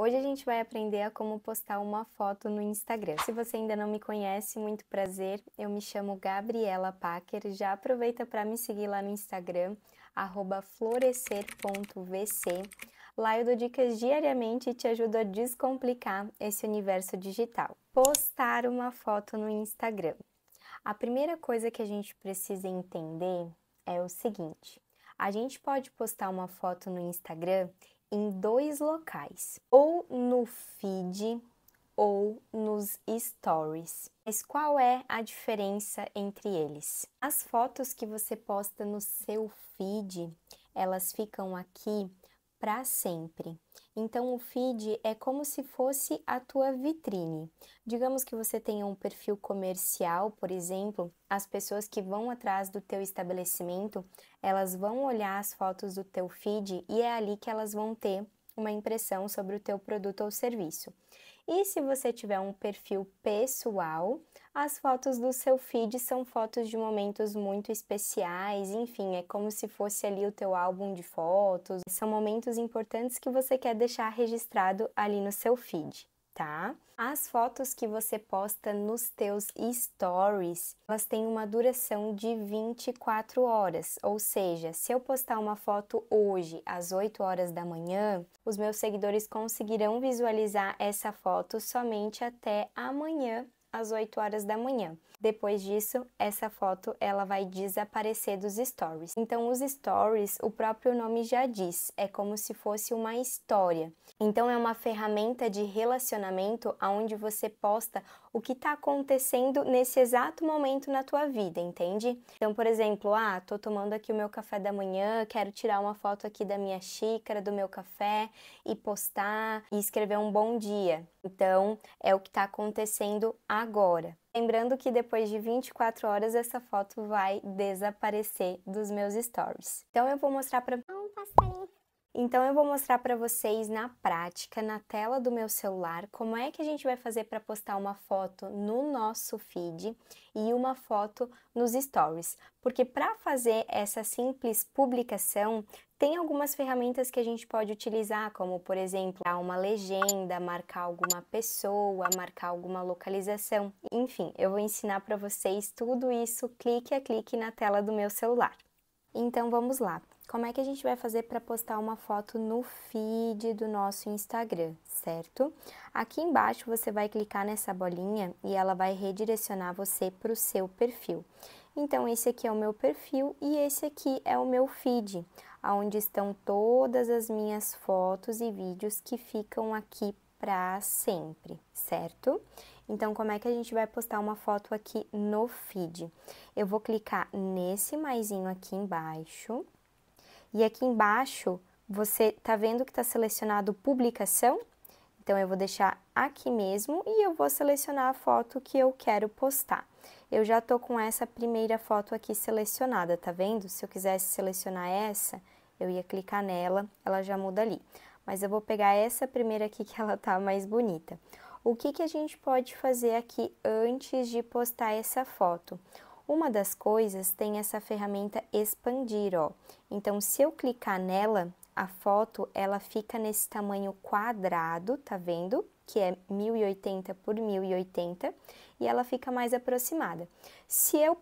Hoje a gente vai aprender a como postar uma foto no Instagram. Se você ainda não me conhece, muito prazer. Eu me chamo Gabriela Packer. Já aproveita para me seguir lá no Instagram @florescer.vc. Lá eu dou dicas diariamente e te ajudo a descomplicar esse universo digital. Postar uma foto no Instagram. A primeira coisa que a gente precisa entender é o seguinte: a gente pode postar uma foto no Instagram em dois locais, ou no feed ou nos stories. Mas qual é a diferença entre eles? As fotos que você posta no seu feed, elas ficam aqui para sempre. Então, o feed é como se fosse a tua vitrine. Digamos que você tenha um perfil comercial, por exemplo, as pessoas que vão atrás do teu estabelecimento, elas vão olhar as fotos do teu feed e é ali que elas vão ter uma impressão sobre o teu produto ou serviço. E se você tiver um perfil pessoal, as fotos do seu feed são fotos de momentos muito especiais, enfim, é como se fosse ali o teu álbum de fotos. São momentos importantes que você quer deixar registrado ali no seu feed. Tá? As fotos que você posta nos teus stories, elas têm uma duração de 24 horas, ou seja, se eu postar uma foto hoje às 8 horas da manhã, os meus seguidores conseguirão visualizar essa foto somente até amanhã às 8 horas da manhã. Depois disso, essa foto ela vai desaparecer dos stories. Então, os stories, o próprio nome já diz, é como se fosse uma história. Então, é uma ferramenta de relacionamento aonde você posta o que está acontecendo nesse exato momento na tua vida, entende? Então, por exemplo, ah, tô tomando aqui o meu café da manhã, quero tirar uma foto aqui da minha xícara, do meu café e postar e escrever um bom dia. Então, é o que está acontecendo agora agora. Lembrando que depois de 24 horas essa foto vai desaparecer dos meus stories. Então eu vou mostrar para então eu vou mostrar para vocês na prática, na tela do meu celular, como é que a gente vai fazer para postar uma foto no nosso feed e uma foto nos stories. Porque para fazer essa simples publicação, tem algumas ferramentas que a gente pode utilizar, como por exemplo, dar uma legenda, marcar alguma pessoa, marcar alguma localização. Enfim, eu vou ensinar para vocês tudo isso clique a clique na tela do meu celular. Então vamos lá. Como é que a gente vai fazer para postar uma foto no feed do nosso Instagram, certo? Aqui embaixo você vai clicar nessa bolinha e ela vai redirecionar você para o seu perfil. Então esse aqui é o meu perfil e esse aqui é o meu feed onde estão todas as minhas fotos e vídeos que ficam aqui para sempre, certo? Então, como é que a gente vai postar uma foto aqui no feed? Eu vou clicar nesse maisinho aqui embaixo. E aqui embaixo, você tá vendo que tá selecionado publicação? Então, eu vou deixar aqui mesmo e eu vou selecionar a foto que eu quero postar eu já tô com essa primeira foto aqui selecionada, tá vendo? Se eu quisesse selecionar essa, eu ia clicar nela, ela já muda ali. Mas eu vou pegar essa primeira aqui que ela tá mais bonita. O que, que a gente pode fazer aqui antes de postar essa foto? Uma das coisas tem essa ferramenta expandir, ó. Então, se eu clicar nela, a foto ela fica nesse tamanho quadrado, tá vendo? que é 1080 por 1080, e ela fica mais aproximada. Se, eu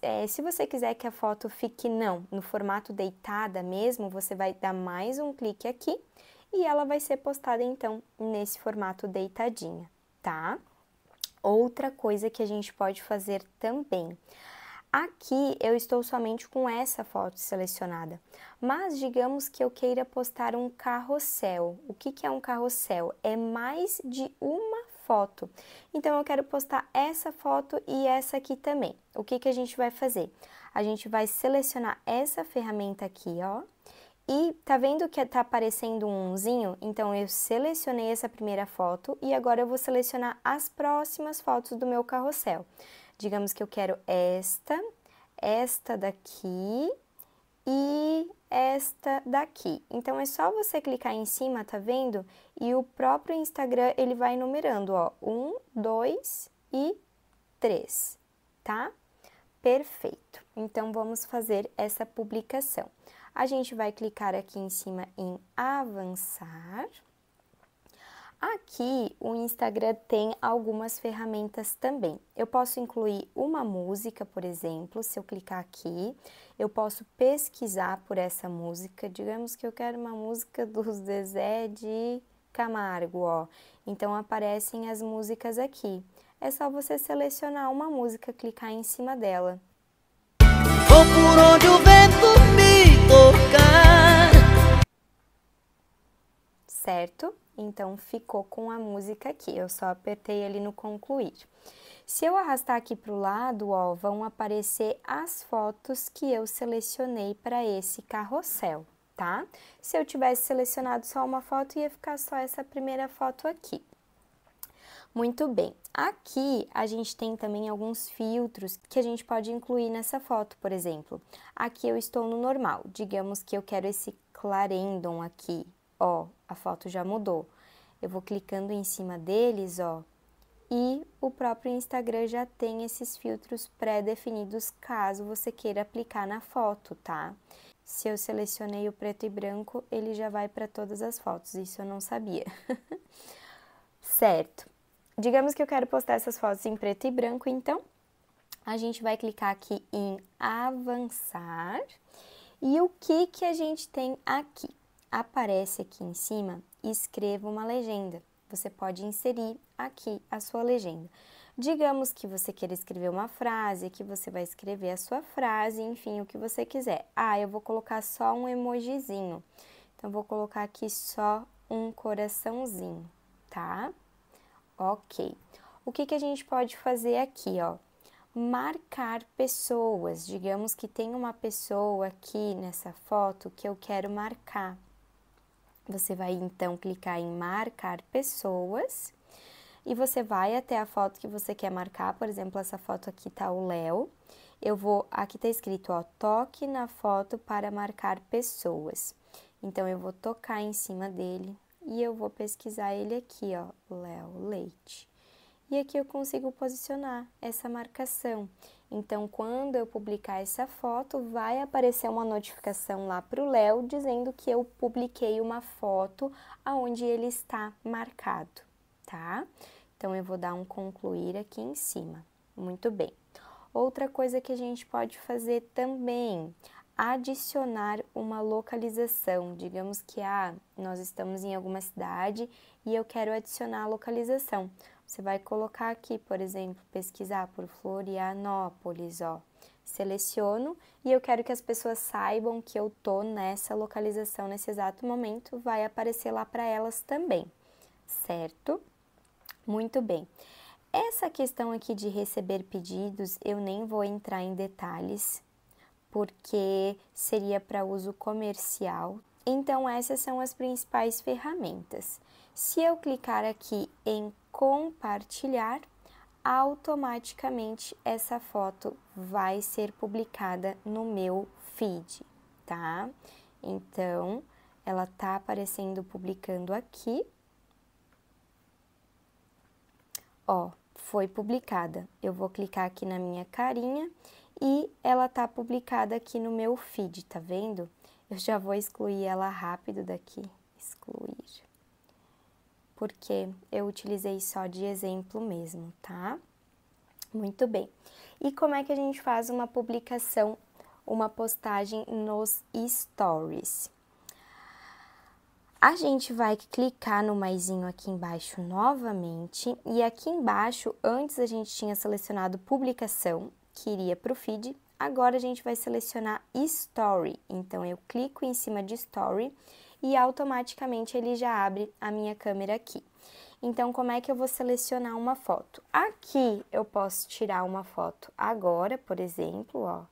é, se você quiser que a foto fique não, no formato deitada mesmo, você vai dar mais um clique aqui e ela vai ser postada então nesse formato deitadinha, tá? Outra coisa que a gente pode fazer também. Aqui eu estou somente com essa foto selecionada, mas digamos que eu queira postar um carrossel. O que, que é um carrossel? É mais de uma foto. Então eu quero postar essa foto e essa aqui também. O que, que a gente vai fazer? A gente vai selecionar essa ferramenta aqui, ó. E tá vendo que tá aparecendo um umzinho? Então eu selecionei essa primeira foto e agora eu vou selecionar as próximas fotos do meu carrossel. Digamos que eu quero esta, esta daqui e esta daqui. Então, é só você clicar em cima, tá vendo? E o próprio Instagram, ele vai numerando, ó, um, dois e três, tá? Perfeito. Então, vamos fazer essa publicação. A gente vai clicar aqui em cima em avançar. Aqui o Instagram tem algumas ferramentas também. Eu posso incluir uma música, por exemplo, se eu clicar aqui, eu posso pesquisar por essa música. Digamos que eu quero uma música dos Zezé de Camargo, ó. Então aparecem as músicas aqui. É só você selecionar uma música, clicar em cima dela. Vou por onde o vento certo, então ficou com a música aqui, eu só apertei ali no concluir. Se eu arrastar aqui para o lado, ó, vão aparecer as fotos que eu selecionei para esse carrossel, tá? Se eu tivesse selecionado só uma foto, ia ficar só essa primeira foto aqui. Muito bem, aqui a gente tem também alguns filtros que a gente pode incluir nessa foto, por exemplo. Aqui eu estou no normal, digamos que eu quero esse clarendon aqui, ó, a foto já mudou. Eu vou clicando em cima deles, ó, e o próprio Instagram já tem esses filtros pré-definidos caso você queira aplicar na foto, tá? Se eu selecionei o preto e branco, ele já vai para todas as fotos, isso eu não sabia. certo. Digamos que eu quero postar essas fotos em preto e branco, então a gente vai clicar aqui em avançar. E o que que a gente tem aqui? aparece aqui em cima, escreva uma legenda. Você pode inserir aqui a sua legenda. Digamos que você queira escrever uma frase, que você vai escrever a sua frase, enfim, o que você quiser. Ah, eu vou colocar só um emojizinho. Então, vou colocar aqui só um coraçãozinho, tá? Ok. O que, que a gente pode fazer aqui, ó? Marcar pessoas. Digamos que tem uma pessoa aqui nessa foto que eu quero marcar. Você vai então clicar em marcar pessoas e você vai até a foto que você quer marcar, por exemplo, essa foto aqui tá o Léo. Eu vou, aqui tá escrito, ó, toque na foto para marcar pessoas. Então eu vou tocar em cima dele e eu vou pesquisar ele aqui, ó, Léo Leite. E aqui eu consigo posicionar essa marcação. Então, quando eu publicar essa foto, vai aparecer uma notificação lá para o Léo dizendo que eu publiquei uma foto aonde ele está marcado, tá? Então, eu vou dar um concluir aqui em cima. Muito bem. Outra coisa que a gente pode fazer também, adicionar uma localização. Digamos que ah, nós estamos em alguma cidade e eu quero adicionar a localização. Você vai colocar aqui, por exemplo, pesquisar por Florianópolis, ó. Seleciono e eu quero que as pessoas saibam que eu tô nessa localização nesse exato momento, vai aparecer lá para elas também, certo? Muito bem. Essa questão aqui de receber pedidos, eu nem vou entrar em detalhes, porque seria para uso comercial. Então, essas são as principais ferramentas. Se eu clicar aqui em compartilhar, automaticamente essa foto vai ser publicada no meu feed, tá? Então, ela tá aparecendo publicando aqui. Ó, foi publicada. Eu vou clicar aqui na minha carinha e ela tá publicada aqui no meu feed, tá vendo? Eu já vou excluir ela rápido daqui. Excluir porque eu utilizei só de exemplo mesmo, tá? Muito bem. E como é que a gente faz uma publicação, uma postagem nos stories? A gente vai clicar no maisinho aqui embaixo novamente e aqui embaixo, antes a gente tinha selecionado publicação, que iria para o feed, agora a gente vai selecionar story. Então, eu clico em cima de story e automaticamente ele já abre a minha câmera aqui. Então, como é que eu vou selecionar uma foto? Aqui eu posso tirar uma foto agora, por exemplo, ó.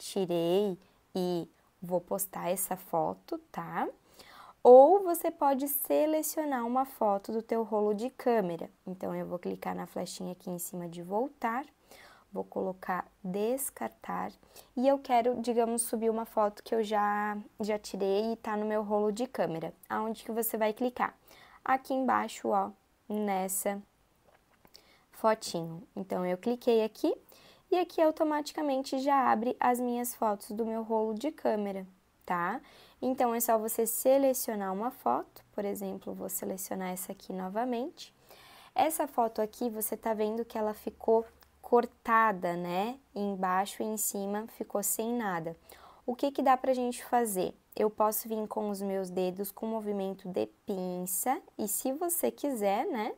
Tirei e vou postar essa foto, tá? Ou você pode selecionar uma foto do teu rolo de câmera. Então, eu vou clicar na flechinha aqui em cima de voltar vou colocar descartar e eu quero, digamos, subir uma foto que eu já, já tirei e tá no meu rolo de câmera. Aonde que você vai clicar? Aqui embaixo, ó, nessa fotinho. Então, eu cliquei aqui e aqui automaticamente já abre as minhas fotos do meu rolo de câmera, tá? Então, é só você selecionar uma foto, por exemplo, vou selecionar essa aqui novamente. Essa foto aqui, você tá vendo que ela ficou cortada, né? Embaixo e em cima ficou sem nada. O que que dá pra gente fazer? Eu posso vir com os meus dedos com movimento de pinça e se você quiser, né?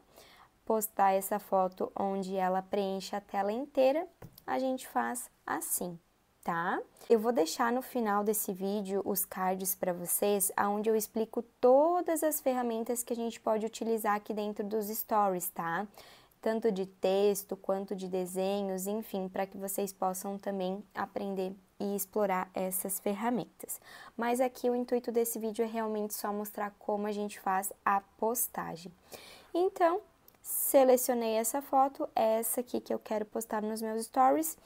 Postar essa foto onde ela preenche a tela inteira, a gente faz assim tá? Eu vou deixar no final desse vídeo os cards para vocês, aonde eu explico todas as ferramentas que a gente pode utilizar aqui dentro dos stories, tá? tanto de texto quanto de desenhos, enfim, para que vocês possam também aprender e explorar essas ferramentas. Mas aqui o intuito desse vídeo é realmente só mostrar como a gente faz a postagem. Então, selecionei essa foto, é essa aqui que eu quero postar nos meus stories.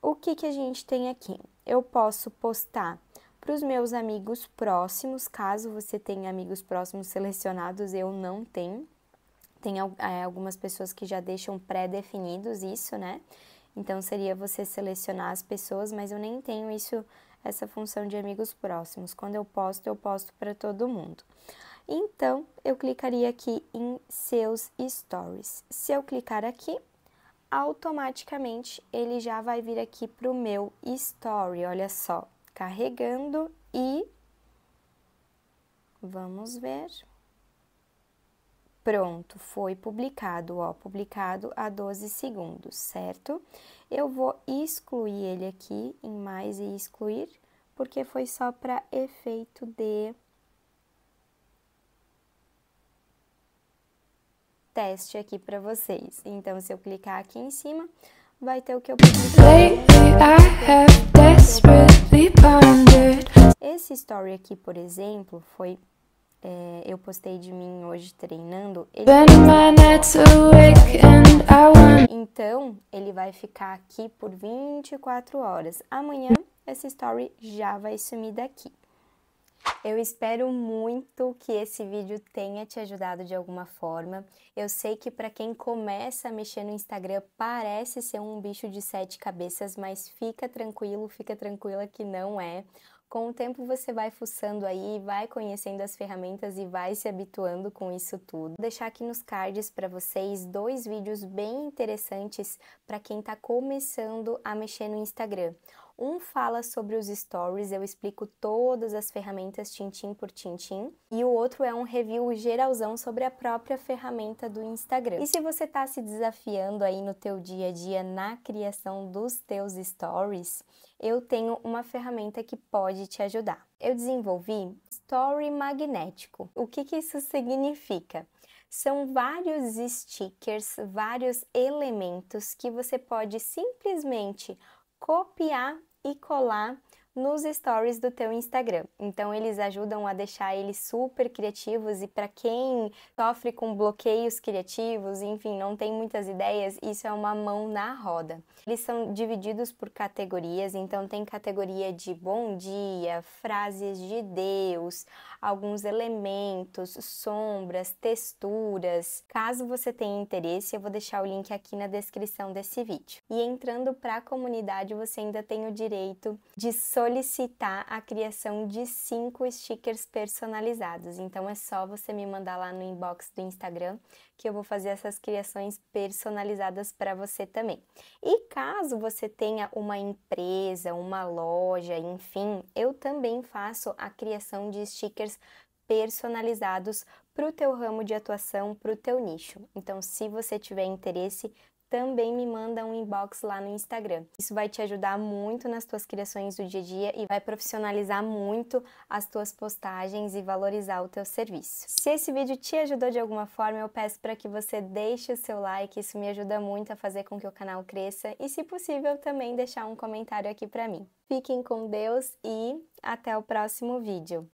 O que, que a gente tem aqui? Eu posso postar para os meus amigos próximos, caso você tenha amigos próximos selecionados, eu não tenho. Tem é, algumas pessoas que já deixam pré-definidos isso, né? Então seria você selecionar as pessoas, mas eu nem tenho isso essa função de amigos próximos. Quando eu posto, eu posto para todo mundo. Então, eu clicaria aqui em seus stories. Se eu clicar aqui, automaticamente ele já vai vir aqui para o meu story. Olha só, carregando e vamos ver. Pronto, foi publicado, ó, publicado há 12 segundos, certo? Eu vou excluir ele aqui em mais e excluir, porque foi só para efeito de teste aqui para vocês. Então, se eu clicar aqui em cima, vai ter o que eu publiquei. Esse story aqui, por exemplo, foi é, eu postei de mim hoje treinando. Ele... Então, ele vai ficar aqui por 24 horas. Amanhã, essa story já vai sumir daqui. Eu espero muito que esse vídeo tenha te ajudado de alguma forma. Eu sei que para quem começa a mexer no Instagram parece ser um bicho de sete cabeças, mas fica tranquilo, fica tranquila que não é com o tempo você vai fuçando aí, vai conhecendo as ferramentas e vai se habituando com isso tudo. Vou deixar aqui nos cards para vocês dois vídeos bem interessantes para quem está começando a mexer no Instagram. Um fala sobre os stories, eu explico todas as ferramentas tintim por tintim, e o outro é um review geralzão sobre a própria ferramenta do Instagram. E se você está se desafiando aí no teu dia a dia na criação dos teus stories, eu tenho uma ferramenta que pode te ajudar. Eu desenvolvi Story Magnético. O que, que isso significa? São vários stickers, vários elementos que você pode simplesmente copiar e colar nos stories do teu Instagram. Então eles ajudam a deixar eles super criativos e para quem sofre com bloqueios criativos, enfim, não tem muitas ideias, isso é uma mão na roda. Eles são divididos por categorias, então tem categoria de bom dia, frases de Deus, alguns elementos, sombras, texturas. Caso você tenha interesse, eu vou deixar o link aqui na descrição desse vídeo. E entrando para a comunidade, você ainda tem o direito de sortear solicitar a criação de cinco stickers personalizados. Então é só você me mandar lá no inbox do Instagram que eu vou fazer essas criações personalizadas para você também. E caso você tenha uma empresa, uma loja, enfim, eu também faço a criação de stickers personalizados para o teu ramo de atuação, para o teu nicho. Então, se você tiver interesse, também me manda um inbox lá no Instagram. Isso vai te ajudar muito nas tuas criações do dia a dia e vai profissionalizar muito as tuas postagens e valorizar o teu serviço. Se esse vídeo te ajudou de alguma forma, eu peço para que você deixe o seu like, isso me ajuda muito a fazer com que o canal cresça e, se possível, também deixar um comentário aqui para mim. Fiquem com Deus e até o próximo vídeo.